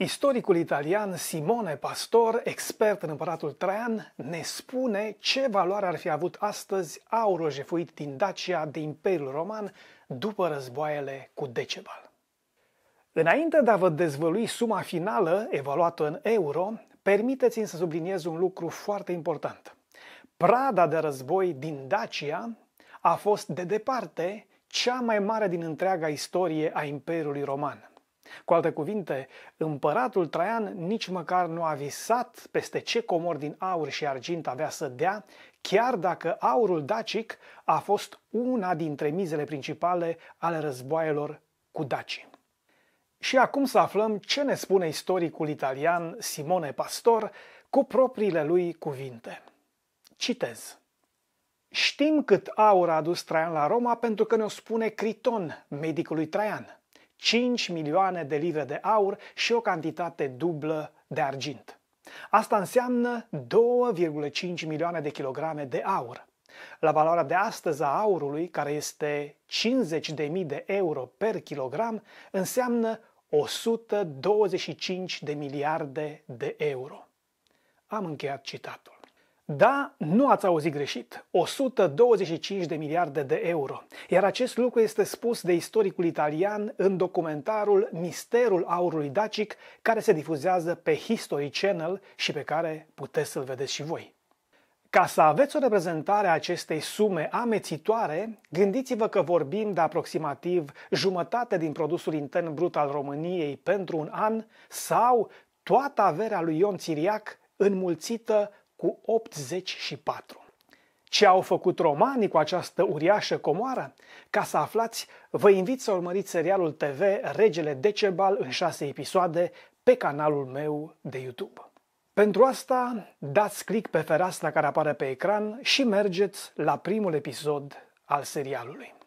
Istoricul italian Simone Pastor, expert în împăratul Traian, ne spune ce valoare ar fi avut astăzi aurul jefuit din Dacia de Imperiul Roman după războaiele cu Decebal. Înainte de a vă dezvălui suma finală, evaluată în euro, permiteți-mi să subliniez un lucru foarte important. Prada de război din Dacia a fost de departe cea mai mare din întreaga istorie a Imperiului Roman. Cu alte cuvinte, împăratul Traian nici măcar nu a visat peste ce comori din aur și argint avea să dea, chiar dacă aurul dacic a fost una dintre mizele principale ale războaielor cu dacii. Și acum să aflăm ce ne spune istoricul italian Simone Pastor cu propriile lui cuvinte. Citez. Știm cât aur a adus Traian la Roma pentru că ne-o spune Criton, medicul lui Traian. 5 milioane de lire de aur și o cantitate dublă de argint. Asta înseamnă 2,5 milioane de kilograme de aur. La valoarea de astăzi a aurului, care este 50.000 de euro per kilogram, înseamnă 125 de miliarde de euro. Am încheiat citatul. Da, nu ați auzit greșit. 125 de miliarde de euro. Iar acest lucru este spus de istoricul italian în documentarul Misterul Aurului Dacic, care se difuzează pe History Channel și pe care puteți să-l vedeți și voi. Ca să aveți o reprezentare a acestei sume amețitoare, gândiți-vă că vorbim de aproximativ jumătate din produsul intern brut al României pentru un an sau toată averea lui Ion Țiriac înmulțită cu 84. Ce au făcut romanii cu această uriașă comoară? Ca să aflați, vă invit să urmăriți serialul TV Regele Decebal în șase episoade pe canalul meu de YouTube. Pentru asta, dați click pe fereastra care apare pe ecran și mergeți la primul episod al serialului.